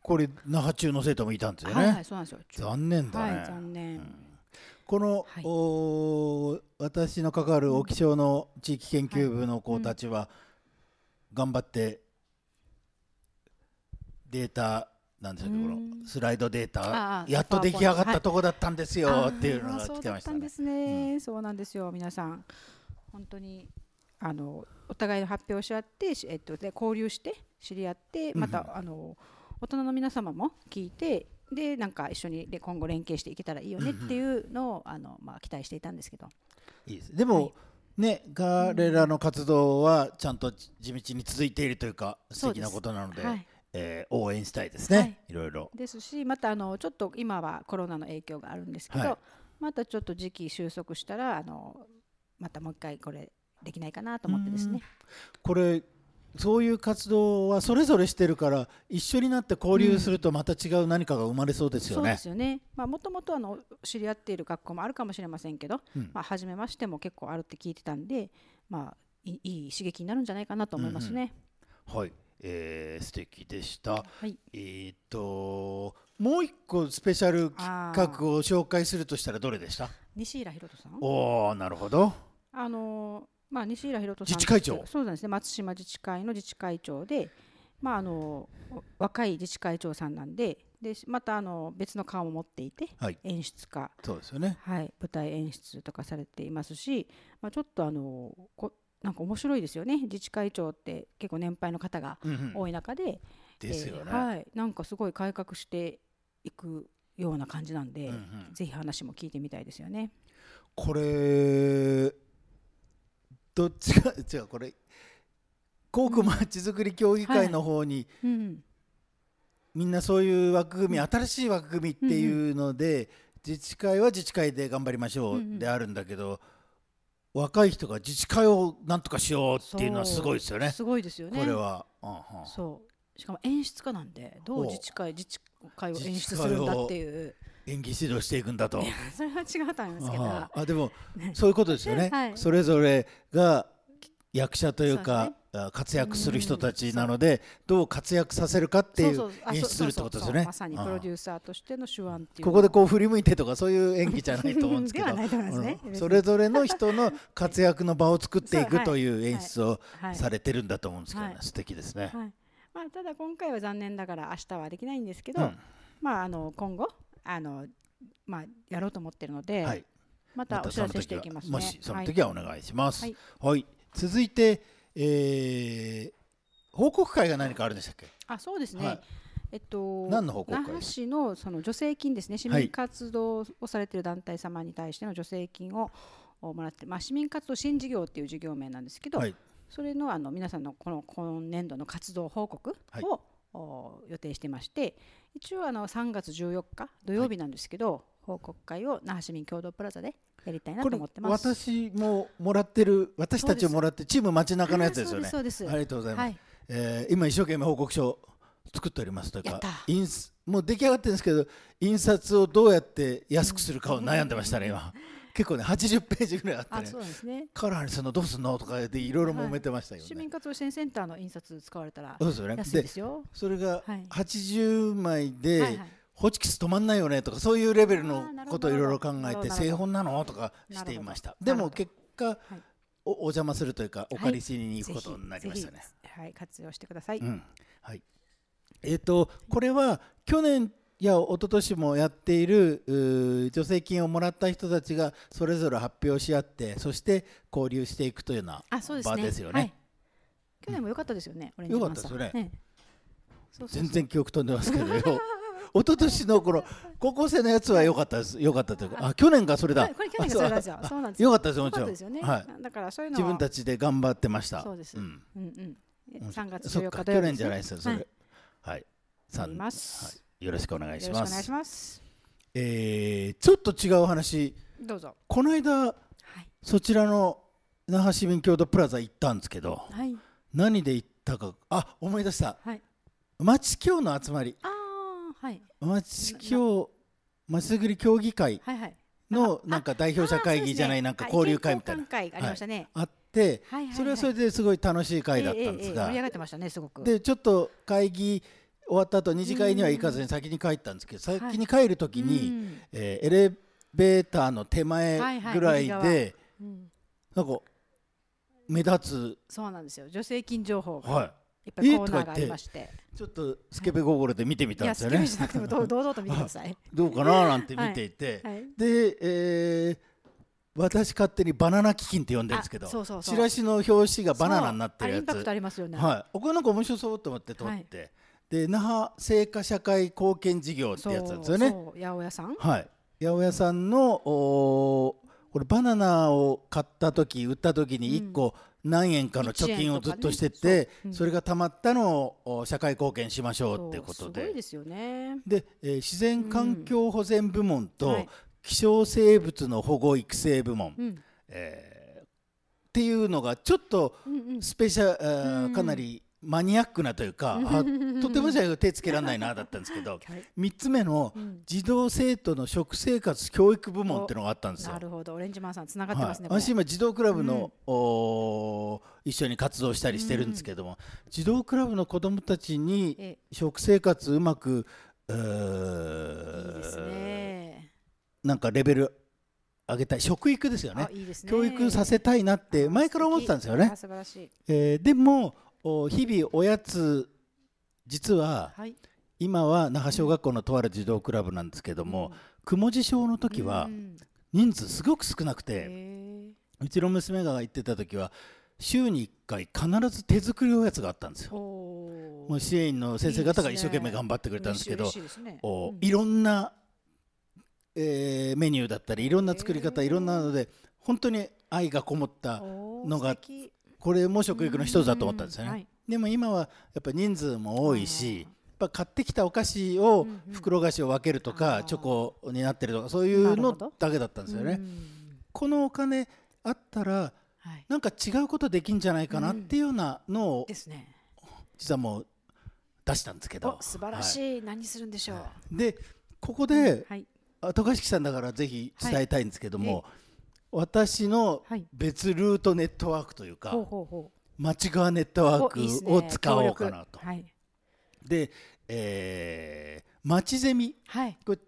Speaker 1: これ那覇中の生徒もいたんですよね。はいはい、そうなんですよ残念だ、ね、はい、残念、うん、この、はい、お私の関わる沖縄の地域研究部の子たちは、頑張ってデータなんですたこのスライドデータやっと出来上がったとこだったんですよ、っていうのが来てましたそう
Speaker 3: ですね、そうなんですよ皆さん本当にあのお互いの発表し合って、えっと、で交流して知り合ってまた、あの大人の皆様も聞いてでなんか一緒にで今後連携していけたらいいよねっていうのを、あのまあ、期待していたんですけど。
Speaker 1: いいですでも、ね、彼らの活動はちゃんと地道に続いているというか素敵なことなので、はい、えー、応援したいですね、はい、いろいろ。
Speaker 3: ですしまたあのちょっと今はコロナの影響があるんですけど、はい、またちょっと時期収束したらあのまたもう一回これできないかなと思ってですね。
Speaker 1: これそういう活動はそれぞれしてるから一緒になって交流するとまた違う何かが生まれそうですよね。うん、そうですよ
Speaker 3: ね。まもともとあの知り合っている学校もあるかもしれませんけど、うん、まあ初めましても結構あるって聞いてたんで、まあいい刺激になるんじゃないかなと思いますね。
Speaker 1: うんうん、はい。えー、素敵でした。はい、えっともう一個スペシャル企画を紹介するとしたらどれでした
Speaker 3: 西浦博人さん
Speaker 1: おおなるほど。
Speaker 3: あのー、まあ、西浦博人さん自治会長そうなんですね松島自治会の自治会長で、まあ、あの若い自治会長さんなんででまたあの別の顔も持っていて、はい、演出家そうですよね、はい、舞台演出とかされていますし、まあ、ちょっとあのこなんか面白いですよね自治会長って結構年配の方が多い中で、うんうん
Speaker 1: ですよね、は
Speaker 3: い、なんかすごい改革していくような感じなんで、うんうん、ぜひ話
Speaker 1: も聞いてみたいですよね。これどっちか 違うこれ航空まちづくり協議会の方に、はいうん、みんなそういう枠組み、新しい枠組みっていうので、うんうん、自治会は自治会で頑張りましょうであるんだけど。うんうん若い人が自治会をなんとかしようっていうのはすごいですよね。すごいですよね。これは、
Speaker 3: うんうん、そうしかも演出家なんでどう自治会自治会を演出するんだっていう。
Speaker 1: 演技指導していくんだと。
Speaker 3: それは違うと思いますけど。あ
Speaker 1: でも、そういうことですよね。はい、それぞれが役者というか、活躍する人たちなのでどう活躍させるかっていう演出するってことですねまさにプロデ
Speaker 3: ューサーとしての手腕っていうここでこ
Speaker 1: う振り向いてとかそういう演技じゃないと思うんですけど
Speaker 3: それぞ
Speaker 1: れの人の活躍の場を作っていくという演出をされてるんだと思うんですけど素敵ですね、
Speaker 3: まあ、ただ今回は残念だから明日はできないんですけど、まあ、あの今後あの、まあ、やろうと思ってるので、はい、またお知らせしていきますねもしその時はお願いします、
Speaker 1: はい、続いてえー、報告会が何かあるんでしたっけ
Speaker 3: あそうですね、はい、えっと、何の報告那覇市のその助成金ですね市民活動をされている団体様に対しての助成金をもらって、まあ、市民活動新事業っていう事業名なんですけど、はい、それのあの皆さんのこの今年度の活動報告を、はい、予定してまして一応あの3月14日土曜日なんですけど、報告会を那覇市民共同プラザでやりたいなと思ってます
Speaker 1: 私ももらってる私たちをもらってチーム街中のやつですよねそうですありがとうございます、はい、えー、今一生懸命報告書作っておりますというか印もう出来上がってるんですけど印刷をどうやって安くするかを悩んでましたね、今 結構ね80ページぐらいあってねそうですねカラーにするのどうすんのとかでいろいろ揉めてましたよね、はい、市
Speaker 3: 民活動支援センターの印刷使われたら安いですよそれが
Speaker 1: 80枚で、はいはいはいはいホチキス止まんないよねとかそういうレベルのことをいろいろ考えて製本なのとかしていましたでも結果、はい、お邪魔するというかお借りしに行くことになりましたね、
Speaker 3: はい、はい、活用してください、うん、
Speaker 1: はいえーと、これは去年や一昨年もやっている助成金をもらった人たちがそれぞれ発表し合ってそして交流していくというような場ですよね。ねはい、
Speaker 3: 去年も良かったですよね、うん、良かったですよね、ね、そうそうそう全然
Speaker 1: 記憶飛んでますけど一昨年の頃高校生のやつは良かったです良かったというかあ去年がそれだ、これ去年がそれそうなんです良かったですもちろんよはい、だからそういうの自分たちで頑張ってましたそうで
Speaker 3: す、うん、うん月日ね、去年じゃないですそれ
Speaker 1: はい、はよろしくお願いしますよろしくお願いしますえちょっと違う話どうぞこの間、そちらの那覇市民共同プラザ行ったんですけど、何で行ったかあ思い出した、町、い、町協の集まりあ町今日町づくり協議会のなんか代表者会議じゃないなんか交流会みたいな会がありましたね、あって、それはそれですごい楽しい会だったんですが、盛り上が
Speaker 3: ってましたねすごく
Speaker 1: でちょっと会議終わった後二次会には行かずに先に帰ったんですけど、先に帰る時に、はえエレベーターの手前ぐらいで、うん、なんか目立
Speaker 3: つそうなんですよ助成金情報はいいっぱいコーナーがありまして。ちょっとスケベ心で見てみたんですよね。はい、いスケベじゃなくても堂々と見てください。どうかななんて見ていて、はい
Speaker 1: で、えー、私勝手にバナナ基金って呼んでるんですけどそうそうそう、チラシの表紙がバナナになってるやつ。インパクトありますよね。はい。僕なんか面白そうと思って撮って。で那覇青果社会貢献事業ってやつなんですよね。八百屋さん、はい、八百屋さんの、おこれバナナを買った時売った時に1個、何円かの貯金をずっとしてて、ね、それがたまったのを社会貢献しましょうっていうことで。で、えー、自然環境保全部門と、希少生物の保護育成部門、うん、えー、っていうのがちょっとスペシャル、うんうん、かなりマニアックなというかとてもじゃ手つけられないなだったんですけど、はい、3つ目の児童生徒の食生活教育部門っていうのがあったんですよ。なる
Speaker 3: ほどオレンジマンさんつながってますね、はい、私今児
Speaker 1: 童クラブの、うん、お一緒に活動したりしてるんですけども、うん、児童クラブの子どもたちに食生活うまくなんかレベル上げたい食育ですよね、ね、教育させたいなって前から思ってたんですよね。素晴らしい、えー、でも日々おやつ実は、はい、今は那覇小学校のとある児童クラブなんですけども、くも地症の時は人数すごく少なくて、うちの娘が行ってた時は週に1回必ず手作りおやつがあったんですよ。もう支援員の先生方が一生懸命頑張ってくれたんですけどおいろんな、えメニューだったりいろんな作り方いろんなので本当に愛がこもったのがこれも食育の一つだと思ったんですよね、はい、でも今はやっぱ人数も多いし、やっぱ買ってきたお菓子を袋菓子を分けるとか、チョコになってるとかそういうのだけだったんですよね。このお金あったら、なんか違うことできんじゃないかなっていうようなのを、実はもう出したんですけど素晴らし
Speaker 3: い、何するんでしょ
Speaker 1: うでここで、うんはい、さんだからぜひ伝えたいんですけども、私の別ルートネットワークというか、町側ネットワークを使おうかなと。いいで、ねはい、で、えー、町ゼミ、はい、これ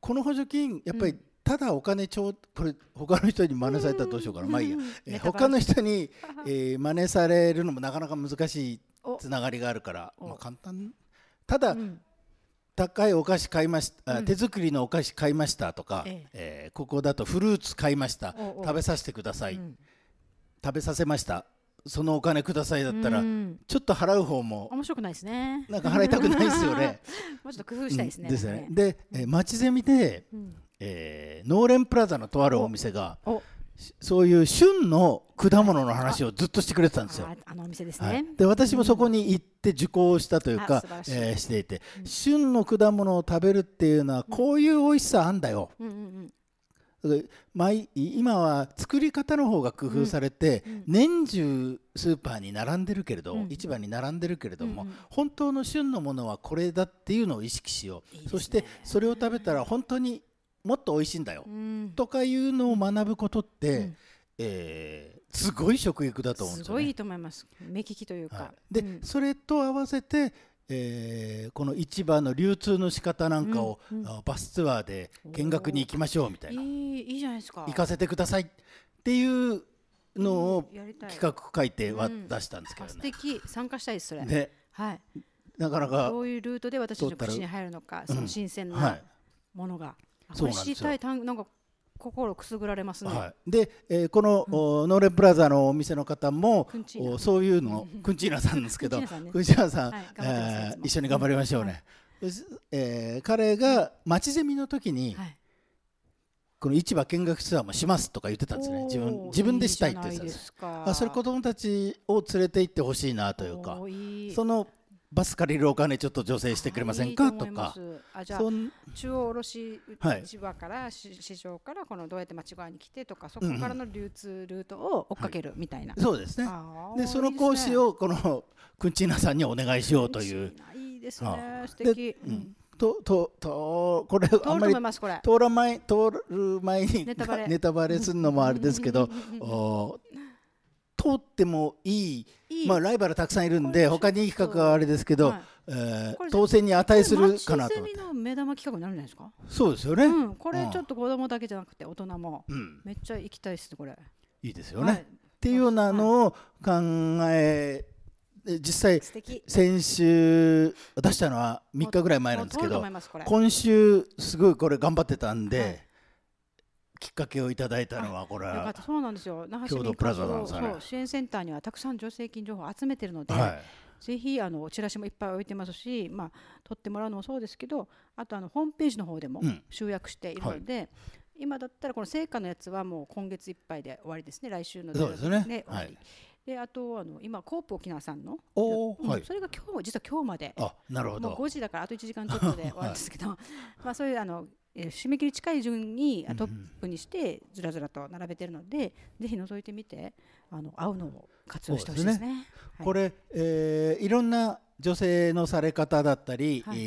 Speaker 1: この補助金やっぱり、ただお金ちょうこれ他の人に真似されたらどうしようかな、まあいいや、えー、他の人に、えー、真似されるのもなかなか難しいつながりがあるから、まあ、簡単ただ、う高いお菓子買いました、うん、手作りのお菓子買いましたとか、えええー、ここだとフルーツ買いました食べさせてください、うん、食べさせましたそのお金くださいだったら、うん、ちょっと払う方も
Speaker 3: 面白くないですねなんか払いたくないですよね もうちょっと工夫したいですね、ですね
Speaker 1: で、えー、街ゼミで、うん、えー、ノーレンプラザのとあるお店がおそういう旬の果物の話をずっとしてくれてたんですよ。
Speaker 3: あのお店ですね、はい、で
Speaker 1: 私もそこに行って受講したというか、うん、えー、していて、うん、旬の果物を食べるっていうのはこういう美味しさあんだよ。うんうん毎今は作り方の方が工夫されて、うん、年中スーパーに並んでるけれど、うん、市場に並んでるけれども、うん、本当の旬のものはこれだっていうのを意識しよう、いいね、そしてそれを食べたら本当にもっと美味しいんだよ、うん、とかいうのを学ぶことって、うん、えー、すごい食育だと思うんですよ、
Speaker 3: ね、すごいいいと思います目利きというか、はい、で、うん、それと合わせて
Speaker 1: えー、この市場の流通の仕方なんかを、うんうん、バスツアーで見学に行きましょうみたいな、えー、
Speaker 3: いいじゃないですか行かせてくださ
Speaker 1: いっていうのを企画書いては出したんですけどね、うん、素
Speaker 3: 敵参加したいですそれね、はい、
Speaker 1: なかなかどうい
Speaker 3: うルートで私の口に入るのか、その新鮮なものが、はいそうなんですよなんか心くすぐられますね、は
Speaker 1: い、で、えー、この、うん、ノーレプラザのお店の方もおそういうのクンチーナさんですけどクンチーナさん、え一緒に頑張りましょうね、うんはい、えー、彼が町ゼミの時に、はいこの市場見学ツアーもしますとか言ってたんですね自分自分でしたいって言ってたんですあそれ子供たちを連れて行ってほしいなというかそのバス借りるお金ちょっと助成してくれませんかとか
Speaker 3: あじゃあ中央卸市場から、はい、市場からこのどうやって町側に来てとかそこからの流通ルートを追っかけるみたいな、はい、そうですねでその
Speaker 1: 講師をこのくんちなさんにお願いしようという
Speaker 3: いいですね、素
Speaker 1: 敵、うんとととこれあんまり通ら前通る前にネタバレ するのもあれですけどお通ってもいいまあ、ライバルたくさんいるんで他に企画はあれですけど、はい、えー、当選に値するかなと
Speaker 3: の目玉企画になるんじゃないですか
Speaker 1: そうですよね、うん、これちょ
Speaker 3: っと子供だけじゃなくて大人も、うん、めっちゃ行きたいですねこれ
Speaker 1: いいですよね、はい、っていうようなのを考え、実際先週出したのは3日ぐらい前なんですけど今週すごいこれ頑張ってたんで、はいきっかけをいただいたのはこれは
Speaker 3: そうなんですよ那覇市民プラザんそう支援センターにはたくさん助成金情報を集めてるので、はい、ぜひあのチラシもいっぱい置いてますし、まあ、取ってもらうのもそうですけどあとあのホームページの方でも集約しているので、うんはい、今だったらこの成果のやつはもう今月いっぱいで終わりですね来週のそうですね、はい、であとあの今コープ沖縄さんのお、うんはい、それが今日実は今日まであなるほどもう5時だからあと1時間ちょっとで終わるんですけどはい、まあそういうあのえ締め切り近い順にトップにしてずらずらと並べてるので、うん、ぜひ覗いてみてあの会うのを活用してほしいですね。すね
Speaker 1: はい、これ、えー、いろんな女性のされ方だったり、はい、え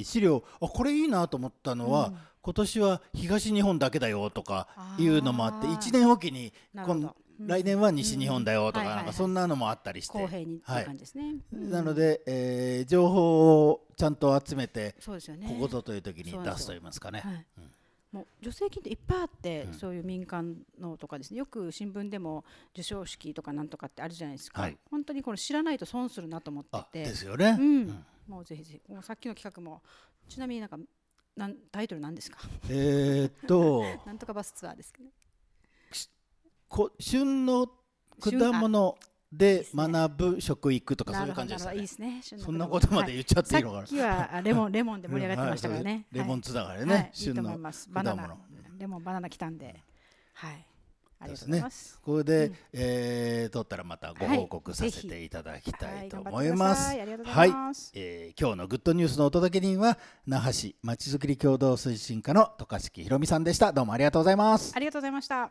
Speaker 1: ー、資料あこれいいなと思ったのは、うん、今年は東日本だけだよとかいうのもあって1年おきに来年は西日本だよとかなんかそんなのもあったりして公平にって感じですね、なので、えー、情報をちゃんと集めてそうですよ、ね、ここぞという時に出すといいますかね。
Speaker 3: もう助成金っていっぱいあって、そういう民間のとかですねよく新聞でも授賞式とかなんとかってあるじゃないですか、本当にこれ知らないと損するなと思っててですよね、うんもうぜひぜひもうさっきの企画もちなみになんかなんタイトルなんですか
Speaker 1: えっと
Speaker 3: なんとかバスツアーですけど
Speaker 1: こ旬の果物で学ぶ食育とかそういう感じですね。いいで
Speaker 3: すね。そんなことまで言っちゃっていいのかな。さっきはレモンレモンで盛り上がってましたからね。レモンツながりね。旬のバナナレモンバナナ来たんで、はい。ありがうござい
Speaker 1: これでえ取ったらまたご報告させていただきたいと思います。はい。え今日のグッドニュースのお届け人は那覇市まちづくり共同推進課の渡嘉敷ひ美さんでした。どうもありがとうございます。
Speaker 3: ありがとうございました。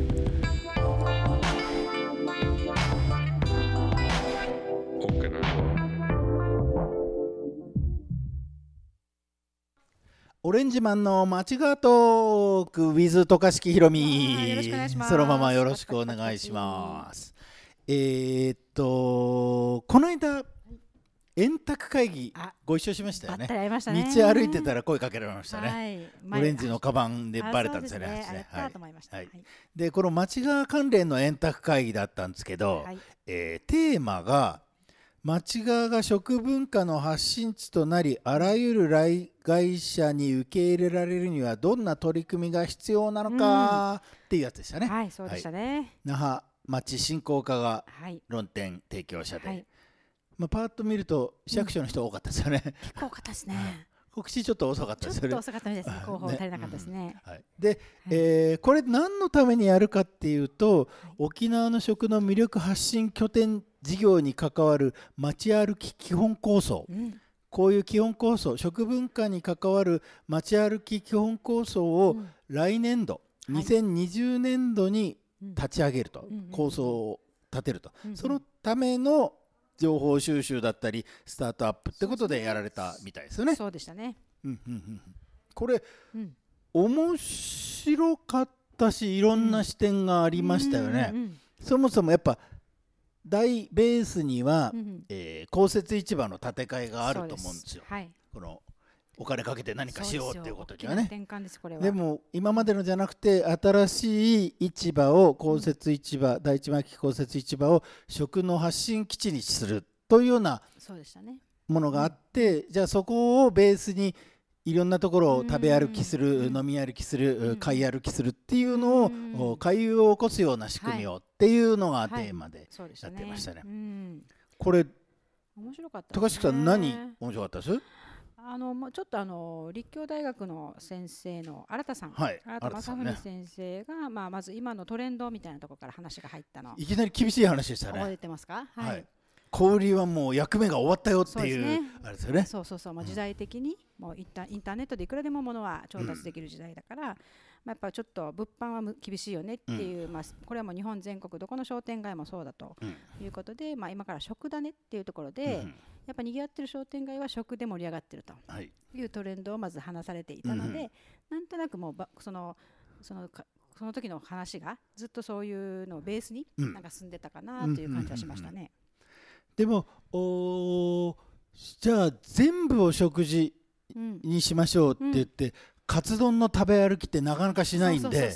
Speaker 1: オレンジマンの間違トーク with 渡嘉敷弘美。そのままよろしくお願いします。えっとこの間円卓会議ご一緒しましたよね。道歩いてたら声かけられましたね。オレンジのカバンでバレたんですよね。はいはい、でこの町側関連の円卓会議だったんですけど、はえテーマが町側が食文化の発信地となりあらゆる来外者に受け入れられるにはどんな取り組みが必要なのか、っていうやつでしたね。はい、そうでしたね。はい、那覇町振興課が論点提供者で、はい、まあパッと見ると市役所の人多かったですよね。うん、結構多かったですね。告知ちょっと遅かったですね。ちょっと遅かったですね。広報足りなかったですね。ねうんはい、で、はい、えー、これ何のためにやるかっていうと、はい、沖縄の食の魅力発信拠点事業に関わる街歩き基本構想、うん、こういう基本構想食文化に関わる街歩き基本構想を来年度、うん、2020年度に立ち上げると、構想を立てると、そのための情報収集だったりスタートアップってことでやられたみたいですよね。そうでしたね、うんうんうん、これ、面白かったしいろんな視点がありましたよね。そもそもやっぱ大ベースには、うん、えー、公設市場の建て替えがあると思うんですよ。すはい、このお金かけて何かしようっていうことにはねでも今までのじゃなくて新しい市場を公設市場、うん、第一巻公設市場を食の発信基地にするというようなものがあって、ね、じゃあそこをベースにいろんなところを食べ歩きする飲み歩きする買い歩きするっていうのを回遊を起こすような仕組みをっていうのがテーマでやってましたね。これ面白かった、高橋さん何面白かったです
Speaker 3: あのもうちょっとあの立教大学の先生の新田さん、はい、新田正文先生が、ね、まあ、まず今のトレンドみたいなところから話が入ったのいきなり
Speaker 1: 厳しい話でしたね覚えて
Speaker 3: ますか、はい、はい、
Speaker 1: 小売りはもう役目が終わったよっていう、ね、あれですよねそう
Speaker 3: そうそう、まあ、時代的に、うもうインターネットでいくらでも物は調達できる時代だから、まあ、やっぱちょっと物販は厳しいよねっていう、まあ、これはもう日本全国どこの商店街もそうだということで、まあ、今から食だねっていうところで、やっぱにぎわってる商店街は食で盛り上がってるというトレンドをまず話されていたので、なんとなくもうそのそのその時の話がずっとそういうのをベースになんか進んでたかなという感じはしましたね。
Speaker 1: でもおじゃあ全部を食事にしましょうって言って、カツ丼の食べ歩きってなかなかしないんで。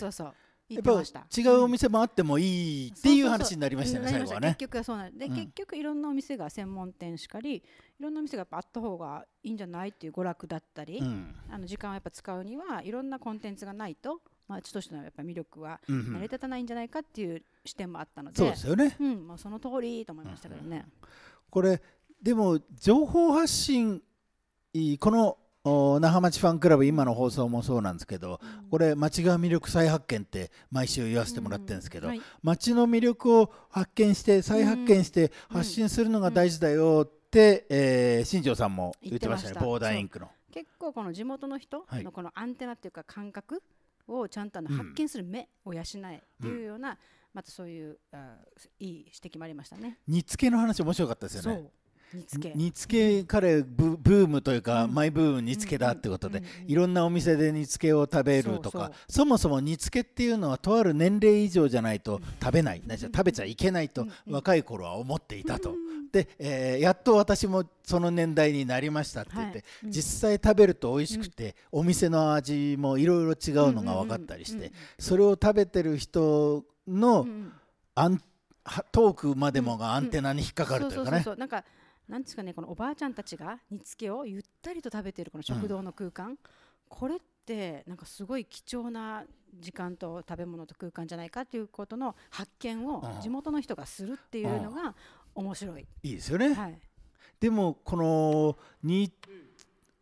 Speaker 1: やっぱ違うお店もあってもいいっていう話になりましたね、最後はね。結局はそうなんで、結
Speaker 3: 局いろんなお店が専門店しかり、いろんなお店がっあった方がいいんじゃないっていう娯楽だったり、あの時間をやっぱ使うにはいろんなコンテンツがないと街としてのやっぱ魅力は成り立たないんじゃないかっていう視点もあったので、そうですよね。うん、まあその通りと思いましたけどね。
Speaker 1: これでも情報発信この那覇町ファンクラブ今の放送もそうなんですけど、うん、これ「町が魅力再発見」って毎週言わせてもらってるんですけど、うんはい、町の魅力を発見して再発見して発信するのが大事だよって、えー、新庄さんも言ってましたねボーダーインクの。
Speaker 3: 結構この地元の人のこのアンテナっていうか感覚をちゃんと発見する目を養えっていうような、またそういうあいい指摘もありましたね。
Speaker 1: 煮付けの話面白かったですよね。煮付け彼ブームというか、うん、マイブーム煮付けだってことで、いろんなお店で煮付けを食べるとかそもそも煮付けっていうのはとある年齢以上じゃないと食べない、食べちゃいけないと若い頃は思っていたと、で、えー、やっと私もその年代になりましたって言って、はい、実際食べると美味しくて、お店の味もいろいろ違うのが分かったりして、それを食べてる人のアントークまでもがアンテナに引っかかるというかね。
Speaker 3: なんですかねこのおばあちゃんたちが煮つけをゆったりと食べているこの食堂の空間、うん、これってなんかすごい貴重な時間と食べ物と空間じゃないかということの発見を地元の人がするっていうのが面白い。い
Speaker 1: いですよね、はい、でもこのに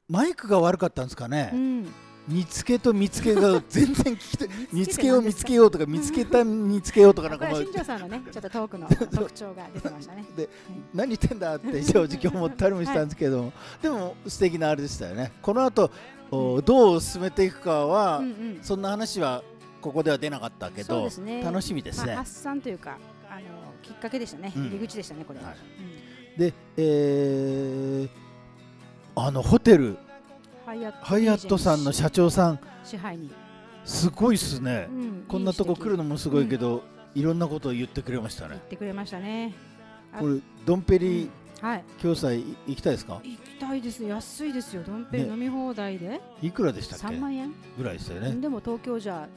Speaker 1: マイクが悪かったんですかね、うん見つけと見つけが全然聞きたい 見つけを見つけようとか見つけた見つけようとかなんかまあ新庄
Speaker 3: さんのねちょっとトークの 特
Speaker 1: 徴が出てましたねで、はい、何言ってんだって正直思ったりもしたんですけども、はい、でも素敵なあれでしたよねこの後、うどう進めていくかは、うんうん、そんな話はここでは出なかったけど、ね、楽しみですね、まあ、発
Speaker 3: 散というかあのきっかけでしたね、うん、入り口でしたねこれは、はい、
Speaker 1: で、えー、あのホテル
Speaker 3: ハイアットさんの社長さん支配に
Speaker 1: すごいっすね、うん、こんなとこ来るのもすごいけど、うん、いろんなことを言ってくれましたね言っ
Speaker 3: てくれましたねこれ
Speaker 1: ドンペリ、うん、はい、共済行きたいですか行き
Speaker 3: たいです安いですよドンペリ飲み放題で、ね、
Speaker 1: いくらでしたっけ3万円ぐらいでしたよねで
Speaker 3: も東京じゃ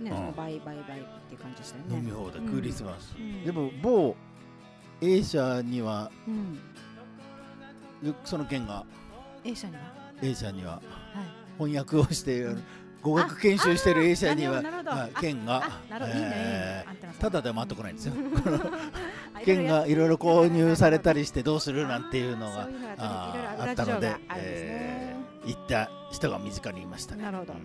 Speaker 3: ね、その倍倍倍って感じでしたよね飲み放題クリスマス、
Speaker 1: でも某 A 社には、その件が A 社には A 社には、翻訳をしている語学研修している A 社には、あ、県が、えただで回ってこないんですよ。県がいろいろ購入されたりしてどうするなんていうのがあったので、えー、行った人が身近にいましたね。なるほど、うん、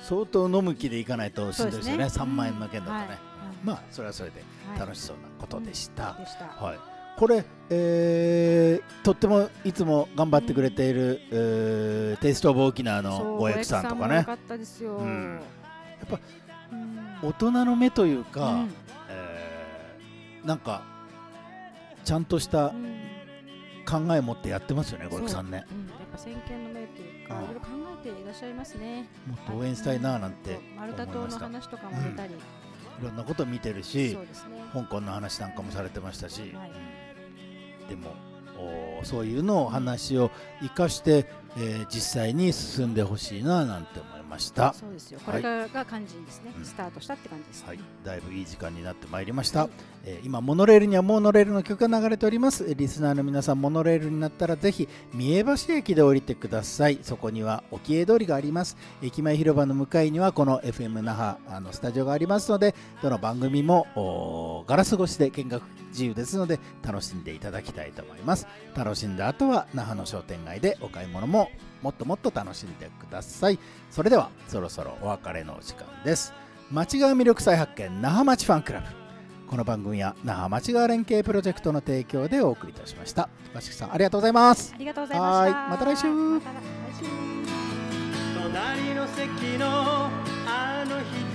Speaker 1: 相当飲む気でいかないとしんどいですよね。三、ね、万円の件だとね。まあそれはそれで楽しそうなことでした。はいこれ、えー、とってもいつも頑張ってくれている、えー、テイスト・オブ・沖縄のご役さんとかね。かったですよ、うん、やっぱ、うん、大人の目というか、うん、えー、なんかちゃんとした考え持ってやってますよね、ご役さんね。
Speaker 3: うん、やっぱ先見の目というか、いろいろ考えていらっしゃいますね。
Speaker 1: もっと応援したいなあなんて思いま島の話とかも出たり、いろんなことを見てるし、ね、香港の話なんかもされてましたし。はいでもそういうのを話を生かして、えー、実際に進んでほしいななんて思います。ましたそうですよこれか
Speaker 3: らが肝心ですね、スタートしたって感じです、ね、はい、
Speaker 1: だいぶいい時間になってまいりました、はい、えー、今モノレールにはモノレールの曲が流れておりますリスナーの皆さんモノレールになったらぜひ三重橋駅で降りてくださいそこには沖江通りがあります駅前広場の向かいにはこの FM 那覇あのスタジオがありますのでどの番組もガラス越しで見学自由ですので楽しんでいただきたいと思います楽しんだ後は那覇の商店街でお買い物ももっともっと楽しんでくださいそれではそろそろお別れの時間です町川魅力再発見那覇町ファンクラブこの番組は那覇町川連携プロジェクトの提供でお送りいたしました高橋さんありがとうございますありがとうございましまた来週,、また来週隣の席のあの人